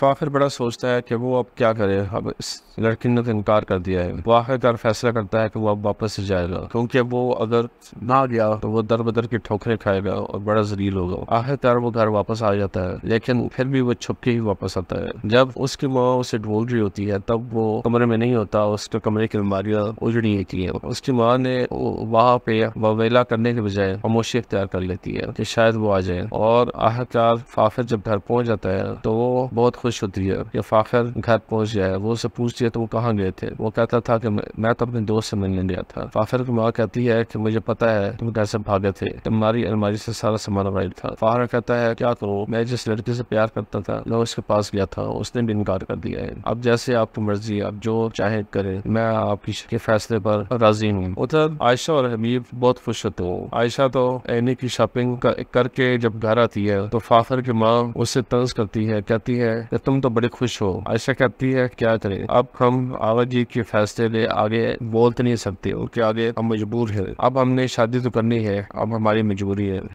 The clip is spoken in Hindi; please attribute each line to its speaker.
Speaker 1: फाखिर बड़ा सोचता है कि वो अब क्या करे अब इस लड़की ने तो इनकार कर दिया है वो आखिरकार फैसला करता है कि वो अब वापस जाएगा क्योंकि वो अगर ना गया तो वो दर बदर की ठोकरें खाएगा और बड़ा जलील होगा आखिरकार वो घर वापस आ जाता है लेकिन फिर भी वो छुप के ही वापस आता है जब उसकी माँ उसे ढोल रही होती है तब वो कमरे में नहीं होता उसके कमरे की बीमारियाँ उजड़ी होती है उसकी माँ ने वहाँ पे ववेला करने के बजाय खामोशी अख्तियार कर लेती है की शायद वो आ जाए और आखिरकार फाखिर जब घर पहुँच जाता है तो वो बहुत खुश होती है कि फाखर घर पहुंच गया है वो उसे पूछती है तो वो कहाँ गए थे वो कहता था कि मैं तो अपने दोस्त से मिलने गया था फाखर की माँ कहती है कि मुझे पता है तुम कैसे भागे थे तुम्हारी अलमारी से सारा सामान वाइड था फाखर कहता है क्या करो मैं जिस लड़के से प्यार करता था मैं उसके पास गया था उसने भी इनकार कर दिया है अब जैसे आपकी मर्जी आप जो चाहे करे मैं आपके फैसले पर राजी हूँ उधर आयशा और हमीब बहुत खुश होते हो आयशा तो एनी की शॉपिंग करके जब घर आती है तो फाखर की माँ उससे तंज करती है कहती है कि तुम तो बड़े खुश हो ऐसा करती है क्या करे अब हम आवाजी के फैसले ले आगे बोल तो नहीं सकते आगे हम मजबूर है अब हमने शादी तो करनी है अब हमारी मजबूरी है